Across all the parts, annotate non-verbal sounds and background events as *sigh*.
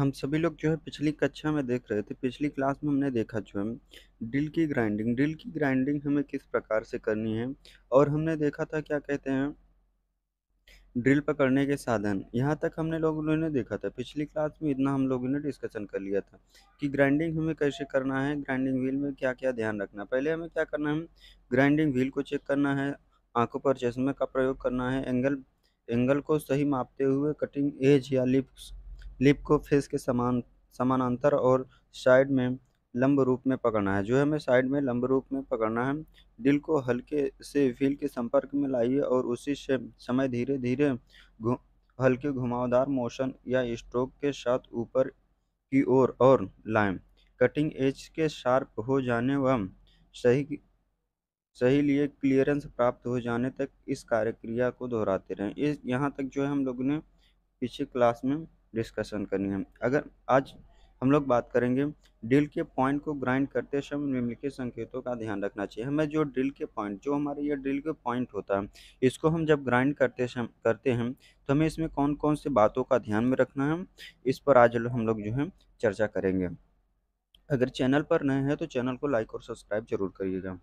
हम सभी लोग जो है पिछली कक्षा में देख रहे थे पिछली क्लास में हमने देखा जो है ड्रिल की ग्राइंडिंग ड्रिल की ग्राइंडिंग हमें किस प्रकार से करनी है और हमने देखा था क्या कहते हैं ड्रिल पकड़ने के साधन यहाँ तक हमने लोगों ने देखा था पिछली क्लास में इतना हम लोगों ने डिस्कशन कर लिया था कि ग्राइंडिंग हमें कैसे करना है ग्राइंडिंग व्हील में क्या क्या ध्यान रखना पहले हमें क्या करना है ग्राइंडिंग व्हील को चेक करना है आंखों पर चश्मे का प्रयोग करना है एंगल एंगल को सही मापते हुए कटिंग एज या लिप्स लिप को फेस के समान समानांतर और साइड में लंब रूप में पकड़ना है जो हमें साइड में लंब रूप में पकड़ना है दिल को हल्के से व्हील के संपर्क में लाइए और उसी से समय धीरे धीरे घु, हल्के घुमावदार मोशन या स्ट्रोक के साथ ऊपर की ओर और लाएं कटिंग एज के शार्प हो जाने व सही सही लिए क्लियरेंस प्राप्त हो जाने तक इस कार्यक्रिया को दोहराते रहें इस यहाँ तक जो है हम लोगों ने पीछे क्लास में डिस्कशन है अगर आज हम लोग बात करेंगे ड्रिल के पॉइंट को ग्राइंड करते समय निम्नलिखित संकेतों का ध्यान रखना चाहिए हमें जो ड्रिल के पॉइंट जो हमारे ये ड्रिल के पॉइंट होता है इसको हम जब ग्राइंड करते करते हैं तो हमें इसमें कौन कौन से बातों का ध्यान में रखना है इस पर आज हम लोग जो है चर्चा करेंगे अगर चैनल पर नए हैं तो चैनल को लाइक और सब्सक्राइब जरूर करिएगा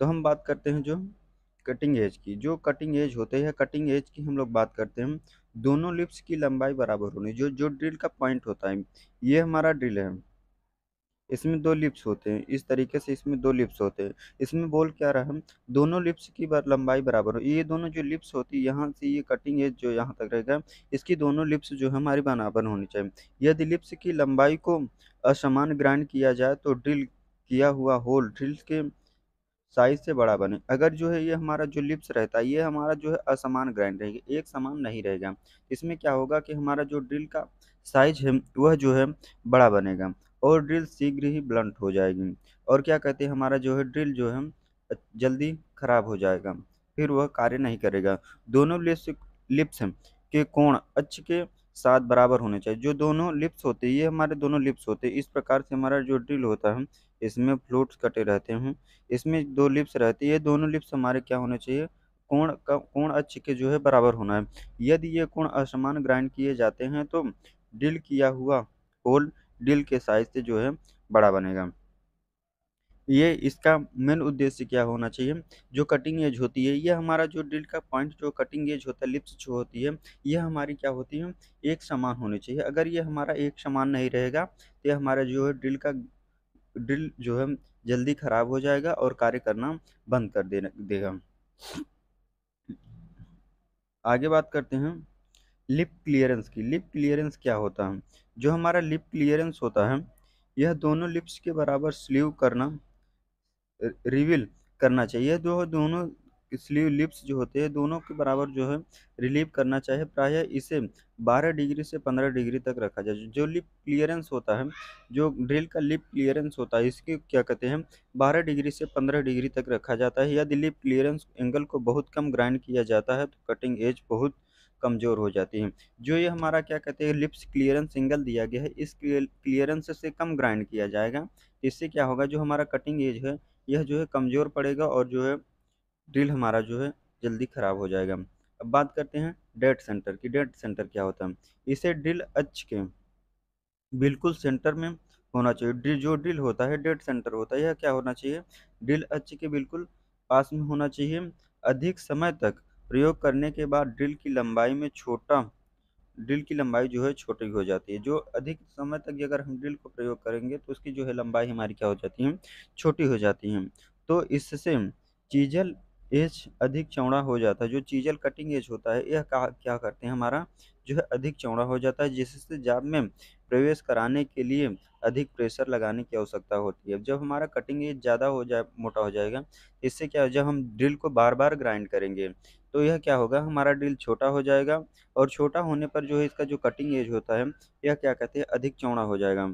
तो हम बात करते हैं जो कटिंग एज की जो कटिंग एज होते हैं कटिंग एज की हम लोग बात करते हैं दोनों लिप्स की लंबाई बराबर होनी जो जो ड्रिल का पॉइंट होता है ये हमारा ड्रिल है इसमें दो लिप्स होते हैं इस तरीके से इसमें दो लिप्स होते हैं इसमें बोल क्या रहा है दोनों लिप्स की लंबाई बराबर हो ये दोनों जो लिप्स होती है यहाँ से ये कटिंग एज जो यहाँ तक रहेगा इसकी दोनों लिप्स जो है हमारी बराबर होनी चाहिए यदि लिप्स की लंबाई को असमान ग्राइंड किया जाए तो ड्रिल किया हुआ होल ड्रिल के साइज से बड़ा बने अगर जो है ये हमारा जो लिप्स रहता है ये हमारा जो है असमान ग्राइंड रहेगा एक समान नहीं रहेगा इसमें क्या होगा कि हमारा जो ड्रिल का साइज है वह जो है बड़ा बनेगा और ड्रिल शीघ्र ही ब्लंट हो जाएगी और क्या कहते हैं हमारा जो है ड्रिल जो है जल्दी खराब हो जाएगा फिर वह कार्य नहीं करेगा दोनों लिप्स लिप्स के कोण अच्छ के साथ बराबर होने चाहिए जो दोनों लिप्स होते हैं ये हमारे दोनों लिप्स होते हैं इस प्रकार से हमारा जो ड्रिल होता है इसमें फ्लूट्स कटे रहते हैं इसमें दो लिप्स रहती है दोनों लिप्स हमारे क्या होने चाहिए कोण का कोण अच्छे के जो है बराबर होना है यदि ये कोण असमान ग्राइंड किए जाते हैं तो डिल किया हुआ होल डिल के साइज से जो है बड़ा बनेगा ये इसका मेन उद्देश्य क्या होना चाहिए जो कटिंग एज होती है यह हमारा जो डिल का पॉइंट जो कटिंग एज होता है लिप्स जो होती है यह हमारी क्या होती है एक समान होनी चाहिए अगर ये हमारा एक समान नहीं रहेगा तो हमारा जो है डिल का ड्रिल जो है जल्दी ख़राब हो जाएगा और कार्य करना बंद कर दे देगा आगे बात करते हैं लिप क्लियरेंस की लिप क्लियरेंस क्या होता है जो हमारा लिप क्लियरेंस होता है यह दोनों लिप्स के बराबर स्लीव करना रिविल करना चाहिए जो दोनों स्लीव लिप्स जो होते हैं दोनों के बराबर जो है रिलीव करना चाहिए प्रायः इसे 12 डिग्री से 15 डिग्री तक रखा जाए जो लिप क्लियरेंस होता है जो ड्रिल का लिप क्लियरेंस होता है इसके क्या कहते हैं 12 डिग्री से 15 डिग्री तक रखा जाता है यदि लिप क्लियरेंस एंगल को बहुत कम ग्राइंड किया जाता है तो कटिंग एज बहुत कमज़ोर हो जाती है जो ये हमारा क्या कहते हैं लिप्स क्लियरेंस एंगल दिया गया है इस क्लियरेंस से कम ग्राइंड किया जाएगा इससे क्या होगा जो हमारा कटिंग एज है यह जो है कमज़ोर पड़ेगा और जो है ड्रिल हमारा जो है जल्दी ख़राब हो जाएगा अब बात करते हैं डेट सेंटर की डेट सेंटर क्या होता है इसे ड्रिल अच के बिल्कुल सेंटर में होना चाहिए ड्रिल जो ड्रिल होता है डेट सेंटर होता है यह क्या होना चाहिए ड्रिल अच के बिल्कुल पास में होना चाहिए अधिक समय तक प्रयोग करने के बाद ड्रिल की लंबाई में छोटा ड्रिल की लंबाई जो है छोटी हो जाती है जो अधिक समय तक अगर हम ड्रिल को प्रयोग करेंगे तो उसकी जो है लंबाई हमारी क्या हो जाती है छोटी हो जाती है तो इससे चीजल एज अधिक चौड़ा हो जाता है जो चीजल कटिंग एज होता है यह क्या करते हैं हमारा जो है अधिक चौड़ा हो जाता है जिससे जाब में प्रवेश कराने के लिए अधिक प्रेशर लगाने की आवश्यकता होती है जब हमारा कटिंग एज ज़्यादा हो जाए मोटा हो जाएगा इससे क्या जब हम ड्रिल को बार बार ग्राइंड करेंगे तो यह क्या होगा हमारा ड्रिल छोटा हो जाएगा और छोटा होने पर जो है इसका जो कटिंग एज होता है यह क्या कहते हैं अधिक चौड़ा हो जाएगा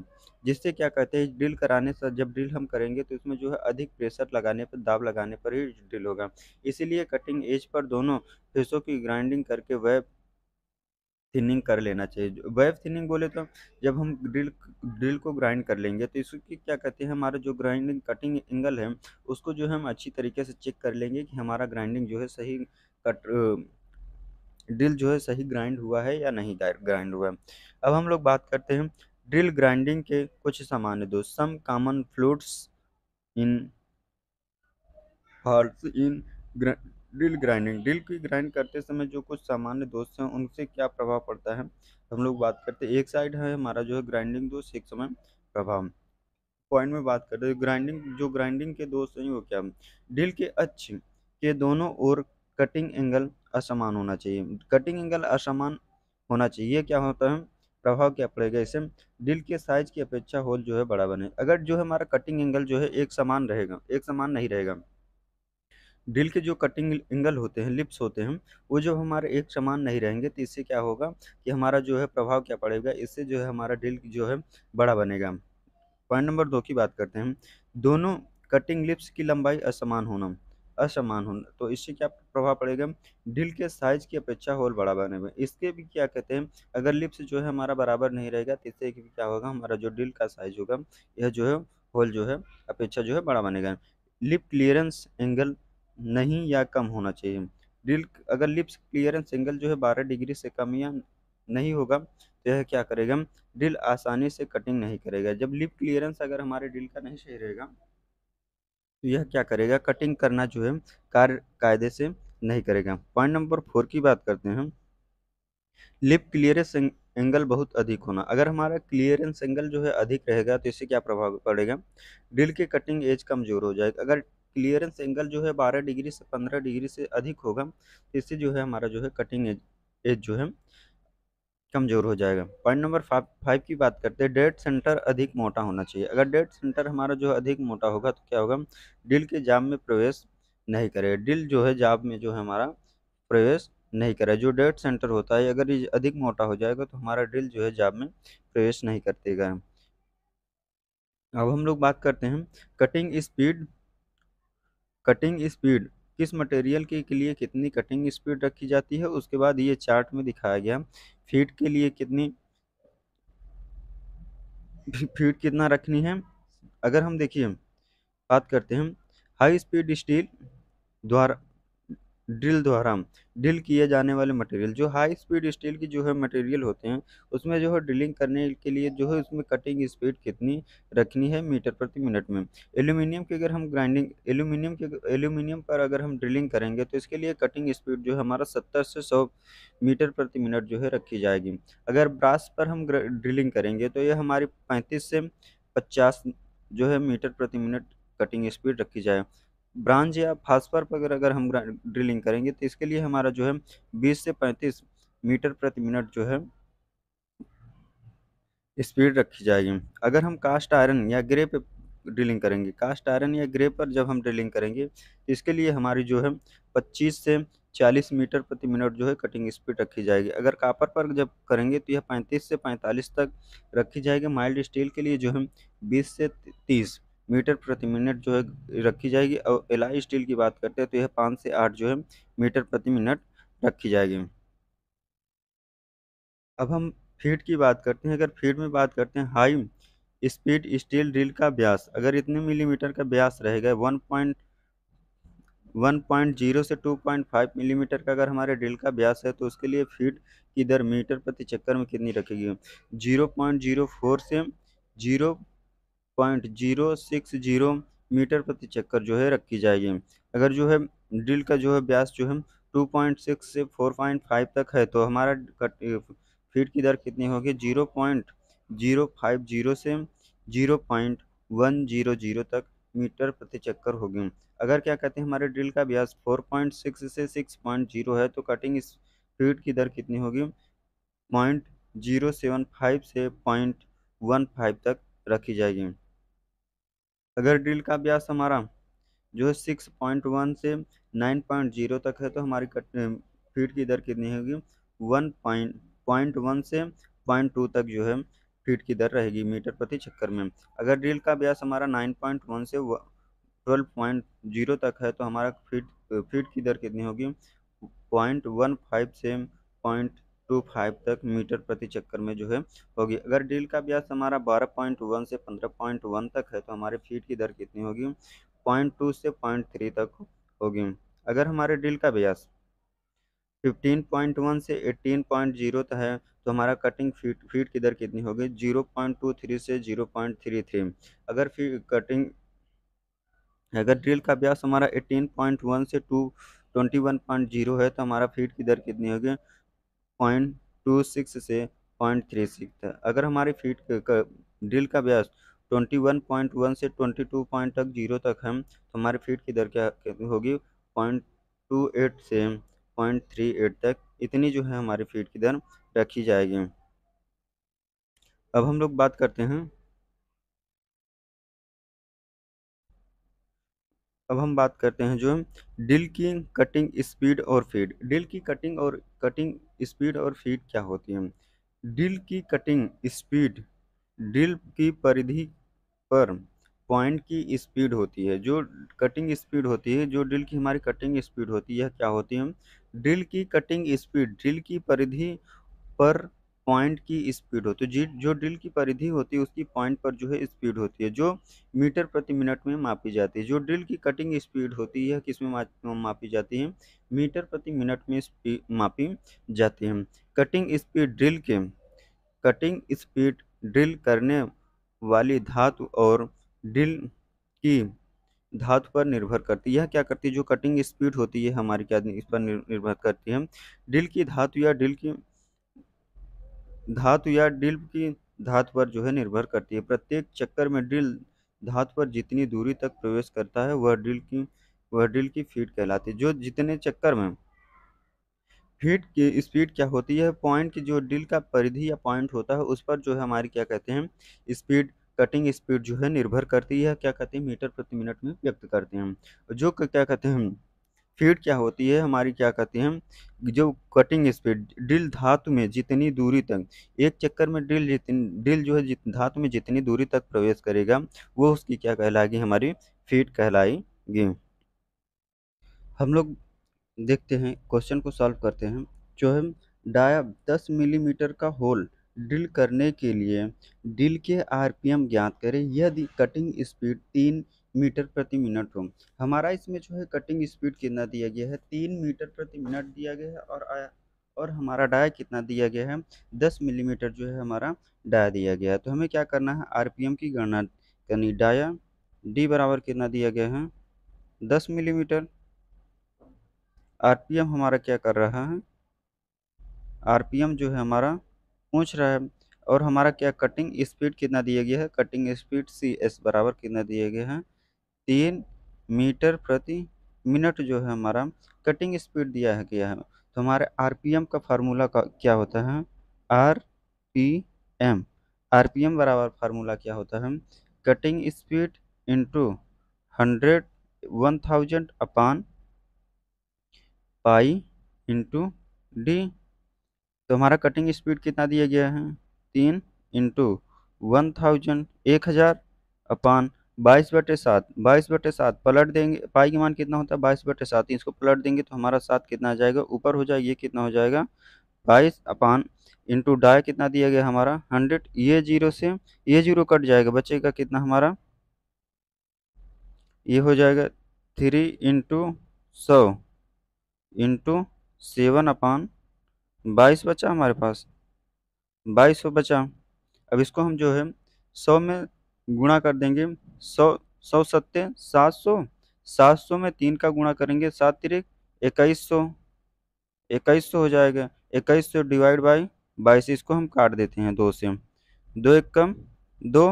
जिससे क्या कहते हैं ड्रिल कराने से जब ड्रिल हम करेंगे तो इसमें जो है अधिक प्रेशर लगाने पर दाब लगाने पर ही ड्रिल होगा इसीलिए कटिंग एज पर दोनों फेसों की ग्राइंडिंग करके वेब थिनिंग कर लेना चाहिए वेब थिनिंग बोले तो जब हम ड्रिल ड्रिल को ग्राइंड कर लेंगे तो इसकी क्या कहते हैं हमारा जो ग्राइंडिंग कटिंग एंगल है उसको जो है हम अच्छी तरीके से चेक कर लेंगे कि हमारा ग्राइंडिंग जो है सही कट ड्रिल जो है सही ग्राइंड हुआ है या नहीं ग्राइंड हुआ है अब हम लोग बात करते हैं ड्रिल ग्राइंडिंग के कुछ सामान्य दोष some common flutes in faults in drill grinding drill की ग्राइंड करते समय जो कुछ सामान्य दोष हैं उनसे क्या प्रभाव पड़ता है हम लोग बात करते हैं एक साइड है हमारा जो है ग्राइंडिंग दोष एक समय प्रभाव पॉइंट में बात करते हैं ग्राइंडिंग जो ग्राइंडिंग के दोष हैं वो क्या ड्रिल के अच्छ के दोनों ओर कटिंग एंगल असमान होना चाहिए कटिंग एंगल असमान होना चाहिए क्या होता है प्रभाव क्या पड़ेगा इसे ड्रिल के साइज़ की अपेक्षा होल जो है बड़ा बने अगर जो है हमारा कटिंग एंगल जो है एक समान रहेगा एक समान नहीं रहेगा ड्रिल के जो कटिंग एंगल होते हैं लिप्स होते हैं वो जो हमारे एक समान नहीं रहेंगे तो इससे क्या होगा कि हमारा जो है प्रभाव क्या पड़ेगा इससे जो है हमारा ड्रिल जो है बड़ा बनेगा पॉइंट नंबर दो की बात करते हैं दोनों कटिंग लिप्स की लंबाई असमान होना असमान होना तो इससे क्या प्रभाव पड़ेगा ढील के साइज की अपेक्षा होल बड़ा बने में इसके भी क्या कहते हैं अगर लिप्स जो है हमारा बराबर नहीं रहेगा तो इससे क्या होगा हमारा जो ढील का साइज होगा यह जो है होल जो है अपेक्षा जो है बड़ा बनेगा लिप क्लियरेंस एंगल नहीं या कम होना चाहिए डिल अगर लिप्स क्लियरेंस एंगल जो है बारह डिग्री से कम या नहीं होगा तो यह क्या करेगा डिल आसानी से कटिंग नहीं करेगा जब लिप क्लियरेंस अगर हमारे डिल का नहीं सही रहेगा तो यह क्या करेगा कटिंग करना जो है कार्य कायदे से नहीं करेगा पॉइंट नंबर फोर की बात करते हैं लिप क्लियरेंस एंगल बहुत अधिक होना अगर हमारा क्लियरेंस एंगल जो है अधिक रहेगा तो इससे क्या प्रभाव पड़ेगा ड्रिल के कटिंग एज कमजोर हो जाएगा अगर क्लियरेंस एंगल जो है बारह डिग्री से पंद्रह डिग्री से अधिक होगा तो इससे जो है हमारा जो है कटिंग एज एज जो है कमज़ोर हो जाएगा पॉइंट नंबर फाइव की बात करते हैं डेट सेंटर अधिक मोटा होना चाहिए अगर डेट सेंटर हमारा जो अधिक मोटा होगा तो क्या होगा डिल के जाम में प्रवेश नहीं करेगा डिल जो है जाब में जो है हमारा प्रवेश नहीं करे जो डेट सेंटर होता है अगर अधिक मोटा हो जाएगा तो हमारा ड्रिल जो है जाब में प्रवेश नहीं करतेगा अब हम लोग बात करते हैं कटिंग स्पीड कटिंग स्पीड किस मटेरियल के लिए कितनी कटिंग स्पीड रखी जाती है उसके बाद ये चार्ट में दिखाया गया फीट के लिए कितनी *laughs* फीट कितना रखनी है अगर हम देखिए बात करते हैं हाई स्पीड स्टील द्वारा ड्रिल द्वारा ड्रिल किए जाने वाले मटेरियल जो हाई स्पीड स्टील की जो है मटेरियल होते हैं उसमें जो है ड्रिलिंग करने के लिए जो है उसमें कटिंग स्पीड कितनी रखनी है मीटर प्रति मिनट में एल्यूमिनियम की अगर हम ग्राइंडिंग एल्यूमिनियम के एल्यूमिनियम पर अगर हम ड्रिलिंग करेंगे तो इसके लिए कटिंग स्पीड जो है हमारा सत्तर से सौ मीटर प्रति मिनट जो है रखी जाएगी अगर ब्रास पर हम ड्रिलिंग करेंगे तो ये हमारी पैंतीस से पचास जो है मीटर प्रति मिनट कटिंग स्पीड रखी जाए ब्रांच या फास्फर पर अगर हम ड्रिलिंग करेंगे तो इसके लिए हमारा जो है बीस से पैंतीस मीटर प्रति मिनट जो है स्पीड रखी जाएगी अगर हम कास्ट आयरन या ग्रे पे ड्रिलिंग करेंगे कास्ट आयरन या ग्रे पर जब हम ड्रिलिंग करेंगे तो इसके लिए हमारी जो है पच्चीस से चालीस मीटर प्रति मिनट जो है कटिंग स्पीड रखी जाएगी अगर कापर पर जब करेंगे तो यह पैंतीस से पैंतालीस तक रखी जाएगी माइल्ड स्टील के लिए जो है बीस से तीस मीटर प्रति मिनट जो है रखी जाएगी और एल स्टील की बात करते हैं तो यह पाँच से आठ जो है मीटर प्रति मिनट रखी जाएगी अब हम फीट की बात करते हैं अगर फीट में बात करते हैं हाई स्पीड स्टील ड्रिल का ब्यास अगर इतने मिलीमीटर का ब्यास रहेगा one point one point zero से टू पॉइंट फाइव मिलीमीटर का अगर हमारे ड्रिल का ब्यास है तो उसके लिए फीट की दर मीटर प्रति चक्कर में कितनी रखेगी जीरो पॉइंट जीरो फोर से zero point zero six zero metre प्रति चक्कर जो है रखी जाएगी अगर जो है ड्रिल का जो है ब्यास जो है टू पॉइंट सिक्स से फोर पॉइंट फाइव तक है तो हमारा कट फीट की दर कितनी होगी zero point zero five zero से zero point one zero zero तक मीटर प्रति चक्कर होगी अगर क्या कहते हैं हमारे ड्रिल का ब्यास फोर पॉइंट सिक्स से सिक्स पॉइंट जीरो है तो कटिंग इस फीट की दर कितनी होगी पॉइंट जीरो सेवन फाइव से पॉइंट वन फाइव तक रखी जाएगी अगर ड्रिल का ब्यास हमारा जो है सिक्स पॉइंट वन से नाइन पॉइंट जीरो तक है तो हमारी कट फीट की दर कितनी होगी वन पॉइंट पॉइंट वन से पॉइंट टू तक जो है फीट की दर रहेगी मीटर प्रति चक्कर में अगर ड्रिल का ब्यास हमारा नाइन पॉइंट वन से ट्वेल्व पॉइंट जीरो तक है तो हमारा फीट फीट की दर कितनी होगी पॉइंट वन फाइव से पॉइंट टू फाइव तक मीटर प्रति चक्कर में जो है होगी अगर ड्रिल का ब्यास हमारा बारह पॉइंट वन से पंद्रह पॉइंट वन तक है तो हमारे फीट की दर कितनी होगी पॉइंट टू से पॉइंट थ्री तक होगी अगर हमारे ड्रिल का ब्यास फिफ्टीन पॉइंट वन से एटीन पॉइंट जीरो तक है तो हमारा कटिंग फीट फीट की दर कितनी होगी जीरो पॉइंट टू थ्री से जीरो पॉइंट थ्री थ्री अगर फी कटिंग अगर ड्रिल का ब्यास हमारा एटीन पॉइंट वन से two twenty one point zero है तो हमारा फीट की दर कितनी होगी पॉइंट टू सिक्स से पॉइंट थ्री सिक्स था अगर हमारे फीट ड्रिल का व्यास ट्वेंटी वन पॉइंट वन से ट्वेंटी टू पॉइंट तक जीरो तक है तो हमारे फीट की दर क्या होगी पॉइंट टू एट से पॉइंट थ्री एट तक इतनी जो है हमारे फीट की दर रखी जाएगी अब हम लोग बात करते हैं अब हम बात करते हैं जो डिल की कटिंग स्पीड और फीड डिल की कटिंग और कटिंग स्पीड और फीड क्या होती है डिल की कटिंग स्पीड डिल की परिधि पर पॉइंट की स्पीड होती है जो कटिंग स्पीड होती है जो डिल की हमारी कटिंग स्पीड होती है क्या होती है ड्रिल की कटिंग स्पीड ड्रिल की परिधि पर पॉइंट की स्पीड होती है जो ड्रिल की परिधि होती है उसकी पॉइंट पर जो है स्पीड होती है जो मीटर प्रति मिनट में मापी जाती है जो ड्रिल की कटिंग स्पीड होती है किस में मापी जाती है मीटर प्रति मिनट में मापी जाती है कटिंग स्पीड ड्रिल के कटिंग स्पीड ड्रिल करने वाली धातु और ड्रिल की धातु पर निर्भर करती है यह क्या करती है जो कटिंग स्पीड होती है हमारी क्या इस पर निर्भर करती है ड्रिल की धातु या ड्रिल की धातु या ड्रिल की धातु पर जो है निर्भर करती है प्रत्येक चक्कर में ड्रिल धातु पर जितनी दूरी तक प्रवेश करता है वह ड्रिल की वह ड्रिल की फीट कहलाती है जो जितने चक्कर में फीट की स्पीड क्या होती है पॉइंट की जो ड्रिल का परिधि या पॉइंट होता है उस पर जो है हमारी क्या कहते हैं स्पीड कटिंग स्पीड जो है निर्भर करती है क्या कहते हैं मीटर प्रति मिनट में व्यक्त करते हैं जो क्या कहते हैं स्पीड क्या होती है हमारी क्या कहते हैं जो कटिंग स्पीड ड्रिल धातु में जितनी दूरी तक एक चक्कर में ड्रिल जितनी ड्रिल जो है जित धातु में जितनी दूरी तक प्रवेश करेगा वो उसकी क्या कहलाएगी हमारी फीट कहलाएगी हम लोग देखते हैं क्वेश्चन को सॉल्व करते हैं जो है डाया दस मिलीमीटर का होल ड्रिल करने के लिए ड्रिल के आरपीएम ज्ञात करें यदि कटिंग स्पीड तीन मीटर प्रति मिनट हो हमारा इसमें जो है कटिंग स्पीड कितना दिया गया है तीन मीटर प्रति मिनट दिया गया है और और हमारा डाया कितना दिया गया है दस मिलीमीटर जो है हमारा डाया दिया गया है तो हमें क्या करना है आर की गणना करनी डाया डी बराबर कितना दिया गया है दस मिलीमीटर आर हमारा क्या कर रहा है आर जो है हमारा पूछ रहा है और हमारा क्या कटिंग स्पीड कितना दिया गया है कटिंग स्पीड सी एस बराबर कितना दिया गया है तीन मीटर प्रति मिनट जो है हमारा कटिंग स्पीड दिया है गया है तो हमारे एम का फार्मूला का क्या होता है R P M R P M बराबर फार्मूला क्या होता है cutting speed into hundred one thousand upon pi into D तो हमारा कटिंग स्पीड कितना दिया गया है तीन इंटू वन थाउजेंड एक हज़ार अपान बाईस बटे सात बाईस बटे सात पलट देंगे पाई का मान कितना होता है बाईस बटे सात इसको पलट देंगे तो हमारा सात कितना आ जाएगा ऊपर हो जाएगा ये कितना हो जाएगा बाईस अपान इंटू डाई कितना दिया गया हमारा हंड्रेड ये जीरो से ये जीरो कट जाएगा बचेगा कितना हमारा ये हो जाएगा थ्री इंटू सौ इंटू सेवन अपान बाईस बचा हमारे पास बाईस सौ बचा अब इसको हम जो है सौ में गुणा कर देंगे सौ सौ सत्य सात सौ सात सौ में तीन का गुणा करेंगे सात तिरक इक्कीस सौ इक्कीस सौ हो जाएगा इक्कीस सौ डिवाइड बाई बाईस इसको हम काट देते हैं दो से दो एक कम दो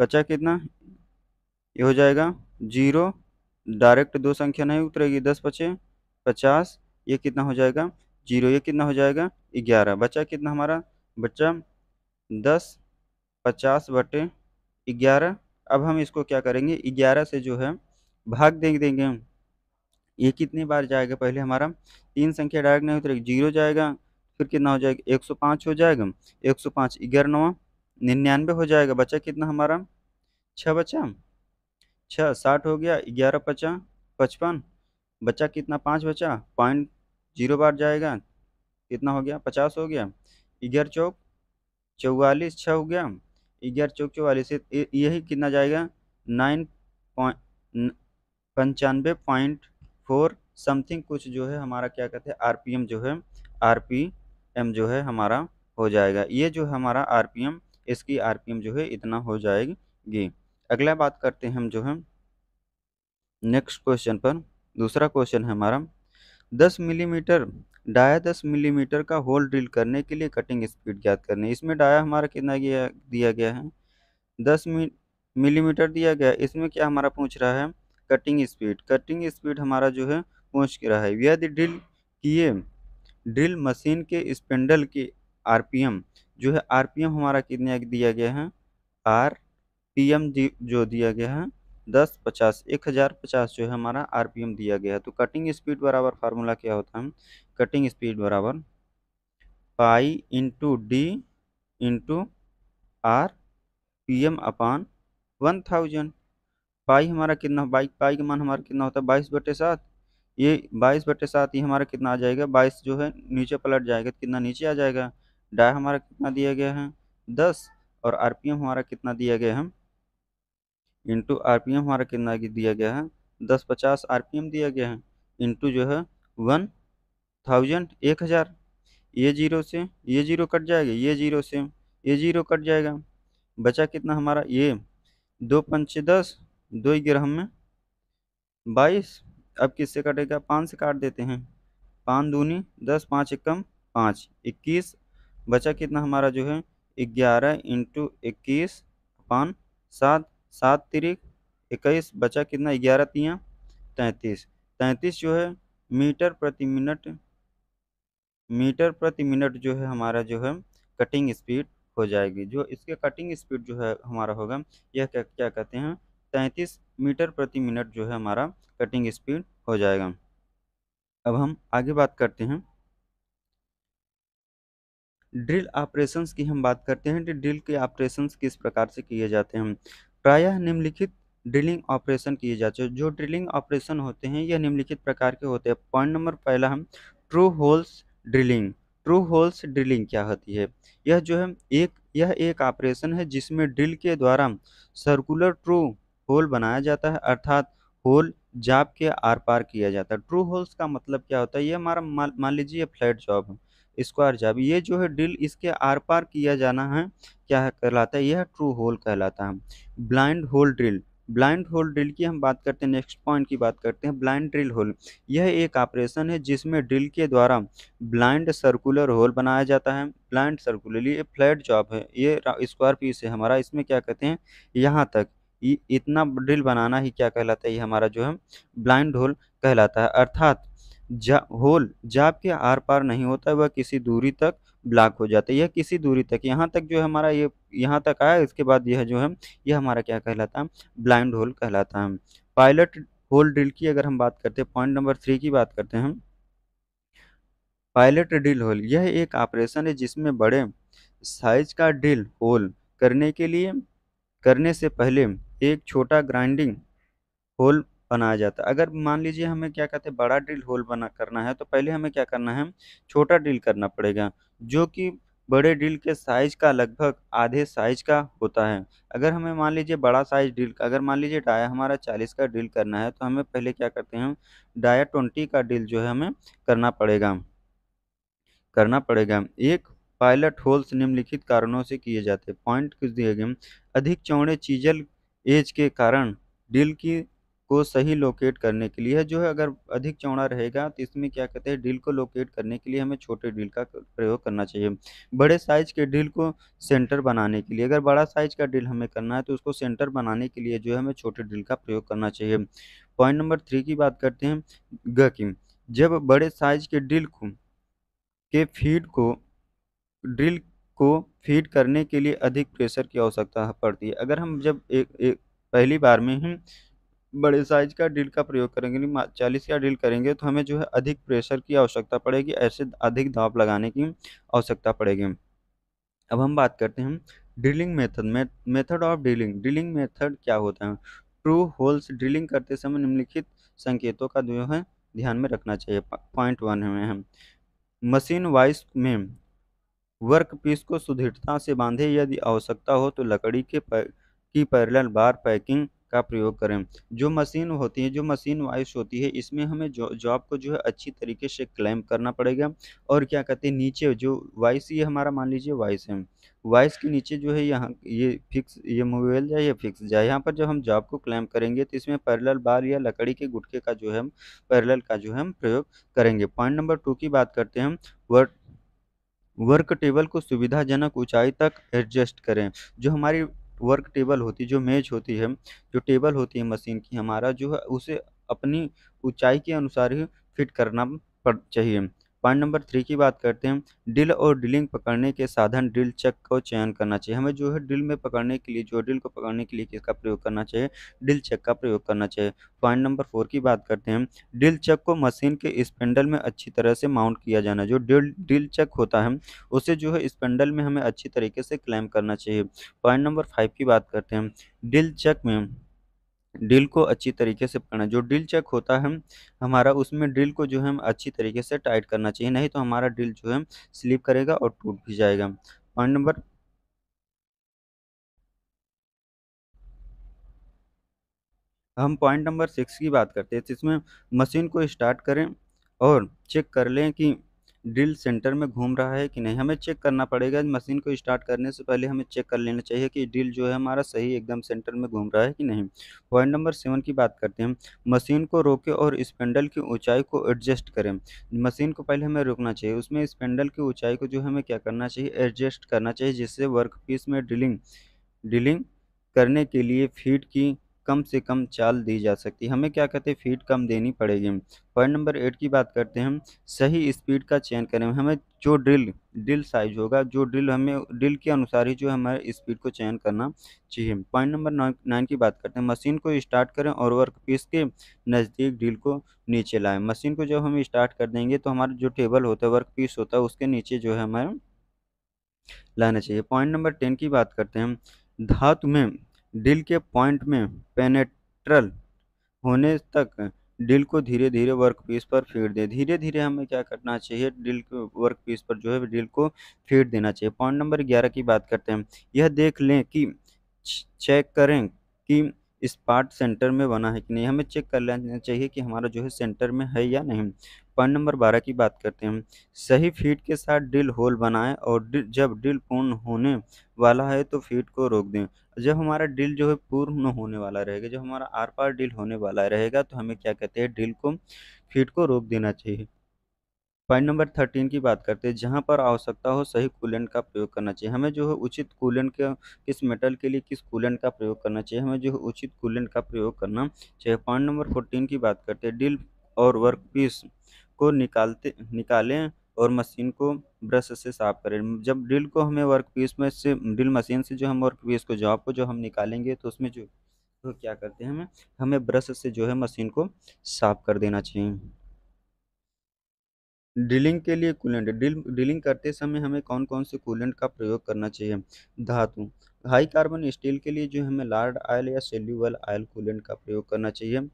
बचा कितना ये हो जाएगा जीरो डायरेक्ट दो संख्या नहीं उतरेगी दस बचे पचास ये कितना हो जाएगा जीरो ये कितना हो जाएगा ग्यारह बचा कितना हमारा बच्चा दस पचास बटे ग्यारह अब हम इसको क्या करेंगे ग्यारह से जो है भाग दे देंगे हम ये कितनी बार जाएगा पहले हमारा तीन संख्या डायरेक्ट नहीं होती जीरो जाएगा फिर कितना हो जाएगा एक सौ पाँच हो जाएगा एक सौ पाँच ग्यारह नवा निन्यानवे हो जाएगा बचा कितना हमारा छः बचा छः साठ हो गया ग्यारह पचा पचपन बचा कितना पाँच बचा पॉइंट जीरो बार जाएगा कितना हो गया पचास हो गया ग्यारह चौक चौवालीस छः हो गया ग्यारह चौक चौवालीस से यही कितना जाएगा नाइन पॉइंट पंचानवे पॉइंट फोर समथिंग कुछ जो है हमारा क्या कहते हैं आरपीएम जो है आरपीएम जो है हमारा हो जाएगा ये जो हमारा आरपीएम इसकी आरपीएम जो है इतना हो जाएगी अगला बात करते हैं हम जो है नेक्स्ट क्वेश्चन पर दूसरा क्वेश्चन है हमारा दस मिलीमीटर डाया दस मिलीमीटर का होल ड्रिल करने के लिए कटिंग स्पीड ज्ञात करनी इसमें डाया हमारा कितना दिया गया है दस मिलीमीटर दिया गया इसमें क्या हमारा पूछ रहा है कटिंग स्पीड कटिंग स्पीड हमारा जो है पूछ रहा है यदि ड्रिल किए ड्रिल मशीन के स्पेंडल के आरपीएम जो है आरपीएम हमारा कितना दिया गया है आर पी एम जो दिया गया है दस पचास एक हज़ार पचास जो है हमारा आरपीएम दिया गया है तो कटिंग स्पीड बराबर फार्मूला क्या होता है कटिंग स्पीड बराबर pi into D into R P M upon one thousand pi हमारा कितना बाई पाई का मान हमारा कितना होता है बाईस बटे सात ये बाईस बटे सात ये हमारा कितना आ जाएगा बाईस जो है नीचे पलट जाएगा कितना नीचे आ जाएगा डाई हमारा कितना दिया गया है दस और आर हमारा कितना दिया गया है इंटू आर हमारा कितना दिया गया है दस पचास आर दिया गया है इंटू जो है वन थाउजेंड एक हज़ार ये जीरो से ये जीरो कट जाएगा ये जीरो से ये जीरो कट जाएगा बचा कितना हमारा ये दो पंच दस दो ग्रह में बाईस अब किससे कटेगा पाँच से काट देते हैं पाँच दूनी दस पाँच एकम पाँच इक्कीस बचा कितना हमारा जो है ग्यारह इंटू इक्कीस पान सात सात तिरिक इक्कीस बचा कितना ग्यारह तियाँ तैंतीस तैंतीस जो है मीटर प्रति मिनट मीटर प्रति मिनट जो है हमारा जो है कटिंग स्पीड हो जाएगी जो इसके कटिंग स्पीड जो है हमारा होगा यह क्या क्या कहते हैं तैंतीस मीटर प्रति मिनट जो है हमारा कटिंग स्पीड हो जाएगा अब हम आगे बात करते हैं ड्रिल ऑपरेशंस की हम बात करते हैं कि ड्रिल के ऑपरेशंस किस प्रकार से किए जाते हैं प्रायः निम्नलिखित ड्रिलिंग ऑपरेशन किए जाते हैं जो ड्रिलिंग ऑपरेशन होते हैं यह निम्नलिखित प्रकार के होते हैं पॉइंट नंबर पहला हम through holes drilling through holes drilling क्या होती है यह जो है एक यह एक ऑपरेशन है जिसमें ड्रिल के द्वारा सर्कुलर ट्रू होल बनाया जाता है अर्थात होल जाप के आर पार किया जाता है ट्रू होल्स का मतलब क्या होता है ये हमारा मान लीजिए फ्लैट जॉब है स्क्वायर जब ये जो है ड्रिल इसके आर पार किया जाना है क्या है कहलाता है यह ट्रू होल कहलाता है blind hole drill blind hole drill की हम बात करते हैं नेक्स्ट पॉइंट की बात करते हैं ब्लाइंड ड्रिल होल यह एक ऑपरेशन है जिसमें ड्रिल के द्वारा ब्लाइंड सर्कुलर होल बनाया जाता है ब्लाइंड सर्कुलर ये फ्लैट जॉब है ये स्क्वायर पीस है हमारा इसमें क्या कहते हैं यहाँ तक इतना ड्रिल बनाना ही क्या कहलाता है ये हमारा जो है ब्लाइंड होल कहलाता है अर्थात जा होल जाप के आर पार नहीं होता वह किसी दूरी तक ब्लॉक हो जाता है यह किसी दूरी तक यहाँ तक जो है हमारा ये यहाँ तक आया इसके बाद यह जो है यह हमारा क्या कहलाता है ब्लाइंड होल कहलाता है पायलट होल ड्रिल की अगर हम बात करते हैं पॉइंट नंबर थ्री की बात करते हैं पायलट ड्रिल होल यह एक ऑपरेशन है जिसमें बड़े साइज का ड्रिल होल करने के लिए करने से पहले एक छोटा ग्राइंडिंग होल बनाया जाता है अगर मान लीजिए हमें क्या कहते हैं बड़ा ड्रिल होल बना करना है तो पहले हमें क्या करना है छोटा ड्रिल करना पड़ेगा जो कि बड़े ड्रिल के साइज का लगभग आधे साइज का होता है अगर हमें मान लीजिए बड़ा साइज ड्रिल अगर मान लीजिए डाया हमारा चालीस का ड्रिल करना है तो हमें पहले क्या करते हैं डाया ट्वेंटी का ड्रिल जो है हमें करना पड़ेगा करना पड़ेगा एक पायलट होल्स निम्नलिखित कारणों से किए जाते हैं पॉइंट कुछ दिए गए अधिक चौड़े चीजल एज के कारण ड्रिल की को सही लोकेट करने के लिए जो है अगर अधिक चौड़ा रहेगा तो इसमें क्या कहते हैं ड्रिल को लोकेट करने के लिए हमें छोटे ड्रिल का प्रयोग करना चाहिए बड़े साइज के ड्रिल को सेंटर बनाने के लिए अगर बड़ा साइज का ड्रिल हमें करना है तो उसको सेंटर बनाने के लिए जो है हमें छोटे ड्रिल का प्रयोग करना चाहिए पॉइंट नंबर थ्री की बात करते हैं गकिंग जब बड़े साइज के ड्रिल को के फीड को ड्रिल को फीड करने के लिए अधिक प्रेशर की आवश्यकता पड़ती है अगर हम जब एक, एक पहली बार में ही बड़े साइज का ड्रिल का प्रयोग करेंगे चालीस का ड्रिल करेंगे तो हमें जो है अधिक प्रेशर की आवश्यकता पड़ेगी ऐसे अधिक दाब लगाने की आवश्यकता पड़ेगी अब हम बात करते हैं drilling method method of drilling drilling method क्या होता है ट्रू होल्स ड्रिलिंग करते समय निम्नलिखित संकेतों का जो है ध्यान में रखना चाहिए पॉइंट वन में हम मशीन वाइस में वर्क पीस को सुदृढ़ता से बांधे यदि आवश्यकता हो तो लकड़ी के पर, की पैरेलल बार पैकिंग का प्रयोग करें जो मशीन होती है जो मशीन वाइस होती है इसमें हमें जॉब को जो है अच्छी तरीके से क्लेम करना पड़ेगा और क्या कहते हैं नीचे जो वाइस ये हमारा मान लीजिए वाइस है वाइस के नीचे जो है यहाँ ये फिक्स ये मोबाइल जाए या फिक्स जाए यहाँ पर जब हम जॉब को क्लेम करेंगे तो इसमें पैरेलल बार या लकड़ी के गुटके का जो है हम पैरेलल का जो है हम प्रयोग करेंगे पॉइंट नंबर टू की बात करते हैं वर्ड वर्क टेबल को सुविधाजनक ऊंचाई तक एडजस्ट करें जो हमारी वर्क टेबल होती है जो मेज होती है जो टेबल होती है मशीन की हमारा जो है उसे अपनी ऊंचाई के अनुसार ही फिट करना पड़ चाहिए पॉइंट नंबर थ्री की बात करते हैं ड्रिल और ड्रिलिंग पकड़ने के साधन ड्रिल चक को चयन करना चाहिए हमें जो है ड्रिल में पकड़ने के लिए जो ड्रिल को पकड़ने के लिए किसका प्रयोग करना चाहिए ड्रिल चक का प्रयोग करना चाहिए पॉइंट नंबर फोर की बात करते हैं ड्रिल चक को मशीन के स्पेंडल में अच्छी तरह से माउंट किया जाना जो ड्रिल ड्रिल चक होता है उसे जो है स्पेंडल में हमें अच्छी तरीके से क्लाइम करना चाहिए पॉइंट नंबर फाइव की बात करते हैं ड्रिल चक में ड्रिल को अच्छी तरीके से पकड़ना जो ड्रिल चेक होता है हमारा उसमें ड्रिल को जो है अच्छी तरीके से टाइट करना चाहिए नहीं तो हमारा ड्रिल जो है स्लिप करेगा और टूट भी जाएगा पॉइंट नंबर हम पॉइंट नंबर सिक्स की बात करते हैं इसमें मशीन को स्टार्ट करें और चेक कर लें कि ड्रिल सेंटर में घूम रहा है कि नहीं हमें चेक करना पड़ेगा मशीन को स्टार्ट करने से पहले हमें चेक कर लेना चाहिए कि ड्रिल जो है हमारा सही एकदम सेंटर में घूम रहा है कि नहीं पॉइंट नंबर सेवन की बात करते हैं मशीन को रोके और स्पेंडल की ऊंचाई को एडजस्ट करें मशीन को पहले हमें रोकना चाहिए उसमें स्पेंडल की ऊँचाई को जो हमें क्या करना चाहिए एडजस्ट करना चाहिए जिससे वर्क पीस में ड्रिलिंग ड्रिलिंग करने के लिए फीट की कम से कम चाल दी जा सकती है हमें क्या कहते हैं फीट कम देनी पड़ेगी पॉइंट नंबर एट की बात करते हैं सही स्पीड का चयन करें हमें जो ड्रिल ड्रिल साइज होगा जो ड्रिल हमें ड्रिल के अनुसार ही जो हमारे स्पीड को चयन करना चाहिए पॉइंट नंबर नाइन की बात करते हैं मशीन को स्टार्ट करें और वर्क पीस के नज़दीक ड्रिल को नीचे लाएं मशीन को जब हम स्टार्ट कर देंगे तो हमारा जो टेबल होता है वर्क पीस होता है उसके नीचे जो है हमारा लाना चाहिए पॉइंट नंबर टेन की बात करते हैं धातु में डिल के पॉइंट में पेनेट्रल होने तक डिल को धीरे धीरे वर्क पीस पर फीड दें धीरे धीरे हमें क्या करना चाहिए डिल वर्क पीस पर जो है डिल को फीड देना चाहिए पॉइंट नंबर ग्यारह की बात करते हैं यह देख लें कि चेक करें कि इस पार्ट सेंटर में बना है कि नहीं हमें चेक कर लेना चाहिए कि हमारा जो है सेंटर में है या नहीं पॉइंट नंबर बारह की बात करते हैं सही फीट के साथ ड्रिल होल बनाएं और जब ड्रिल पूर्ण होने वाला है तो फीट को रोक दें जब हमारा ड्रिल जो है पूर्ण होने वाला रहेगा जब हमारा आर पार ड्रिल होने वाला रहेगा तो हमें क्या कहते हैं ड्रिल को फीट को रोक देना चाहिए पॉइंट नंबर थर्टीन की बात करते हैं जहाँ पर आवश्यकता हो सही कूलेंट का प्रयोग करना चाहिए हमें जो है उचित कूलेंट के किस मेटल के लिए किस कूलेंट का प्रयोग करना चाहिए हमें जो है उचित कूलेंट का प्रयोग करना चाहिए पॉइंट नंबर फोर्टीन की बात करते हैं डिल और वर्कपीस को निकालते निकालें और मशीन को ब्रश से साफ करें जब ड्रिल को हमें वर्कपीस में से ड्रिल मशीन से जो हम वर्कपीस को जॉब को जो हम निकालेंगे तो उसमें जो तो क्या करते हैं हमें हमें ब्रश से जो है मशीन को साफ कर देना चाहिए ड्रिलिंग के लिए कूलेंट ड्रिल ड्रिलिंग करते समय हमें कौन कौन से कूलेंट का प्रयोग करना चाहिए धातु हाई कार्बन स्टील के लिए जो हमें लार्ड ऑयल या सेल्यूबल ऑयल कूलेंट का प्रयोग करना चाहिए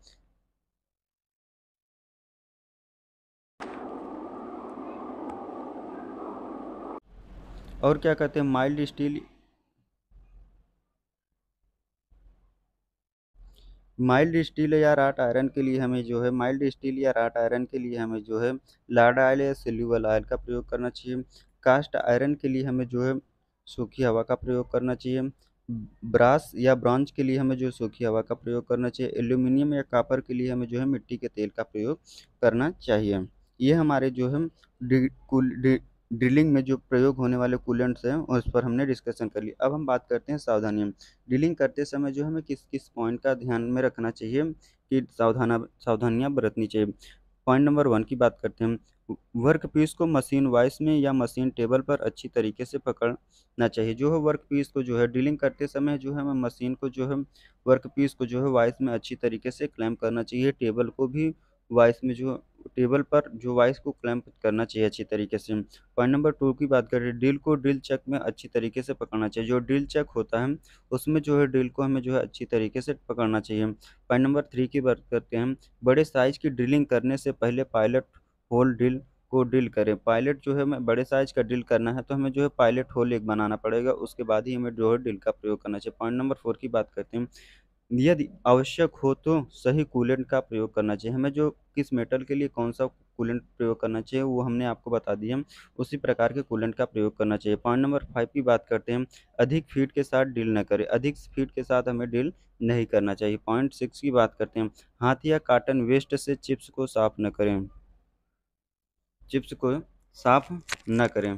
और क्या कहते हैं माइल्ड स्टील माइल्ड स्टील या राट आयरन के लिए हमें जो है माइल्ड स्टील या राट आयरन के लिए हमें जो है लाड आयल या सिल्यूबल आयल का प्रयोग करना चाहिए कास्ट आयरन के लिए हमें जो है सूखी हवा का प्रयोग करना चाहिए ब्रास या ब्रॉन्ज के लिए हमें जो सूखी हवा का प्रयोग करना चाहिए एल्यूमिनियम या कापर के लिए हमें जो है मिट्टी के तेल का प्रयोग करना चाहिए ये हमारे जो है ड्रिलिंग में जो प्रयोग होने वाले कूलेंट्स हैं उस पर हमने डिस्कशन कर लिया अब हम बात करते हैं सावधानियाँ ड्रिलिंग करते समय जो हमें किस किस पॉइंट का ध्यान में रखना चाहिए कि सावधाना सावधानियाँ बरतनी चाहिए पॉइंट नंबर वन की बात करते हैं वर्क पीस को मशीन वाइस में या मशीन टेबल पर अच्छी तरीके से पकड़ना चाहिए जो है वर्क पीस को जो है ड्रिलिंग करते समय जो है हमें मशीन को जो है वर्क पीस को जो है वाइस में अच्छी तरीके से क्लैम करना चाहिए टेबल को भी वाइस में जो टेबल पर जो वाइस को क्लैंप करना चाहिए अच्छी तरीके से पॉइंट नंबर टू की बात करें ड्रिल को ड्रिल चेक में अच्छी तरीके से पकड़ना चाहिए जो ड्रिल चेक होता है उसमें जो है ड्रिल को हमें जो है अच्छी तरीके से पकड़ना चाहिए पॉइंट नंबर थ्री की बात करते हैं बड़े साइज की ड्रिलिंग करने से पहले पायलट होल ड्रिल को ड्रिल करें पायलट जो है हमें बड़े साइज का ड्रिल करना है तो हमें जो है पायलट होल एक बनाना पड़ेगा उसके बाद ही हमें जो है ड्रिल का प्रयोग करना चाहिए पॉइंट नंबर फोर की बात करते हैं यदि आवश्यक हो तो सही कूलेंट का प्रयोग करना चाहिए हमें जो किस मेटल के लिए कौन सा कूलेंट प्रयोग करना चाहिए वो हमने आपको बता दिया उसी प्रकार के कूलेंट का प्रयोग करना चाहिए पॉइंट नंबर फाइव की बात करते हैं अधिक फीट के साथ डील न करें अधिक फीट के साथ हमें डील नहीं करना चाहिए पॉइंट सिक्स की बात करते हैं हाथ या काटन वेस्ट से चिप्स को साफ न करें चिप्स को साफ न करें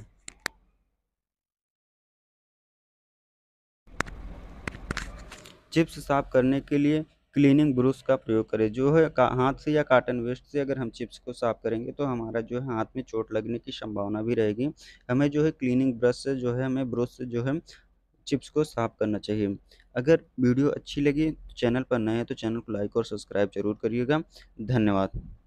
चिप्स साफ करने के लिए क्लीनिंग ब्रश का प्रयोग करें जो है हाथ से या काटन वेस्ट से अगर हम चिप्स को साफ करेंगे तो हमारा जो है हाथ में चोट लगने की संभावना भी रहेगी हमें जो है क्लीनिंग ब्रश से जो है हमें ब्रश से जो है चिप्स को साफ करना चाहिए अगर वीडियो अच्छी लगी तो चैनल पर नए हैं तो चैनल को लाइक और सब्सक्राइब जरूर करिएगा धन्यवाद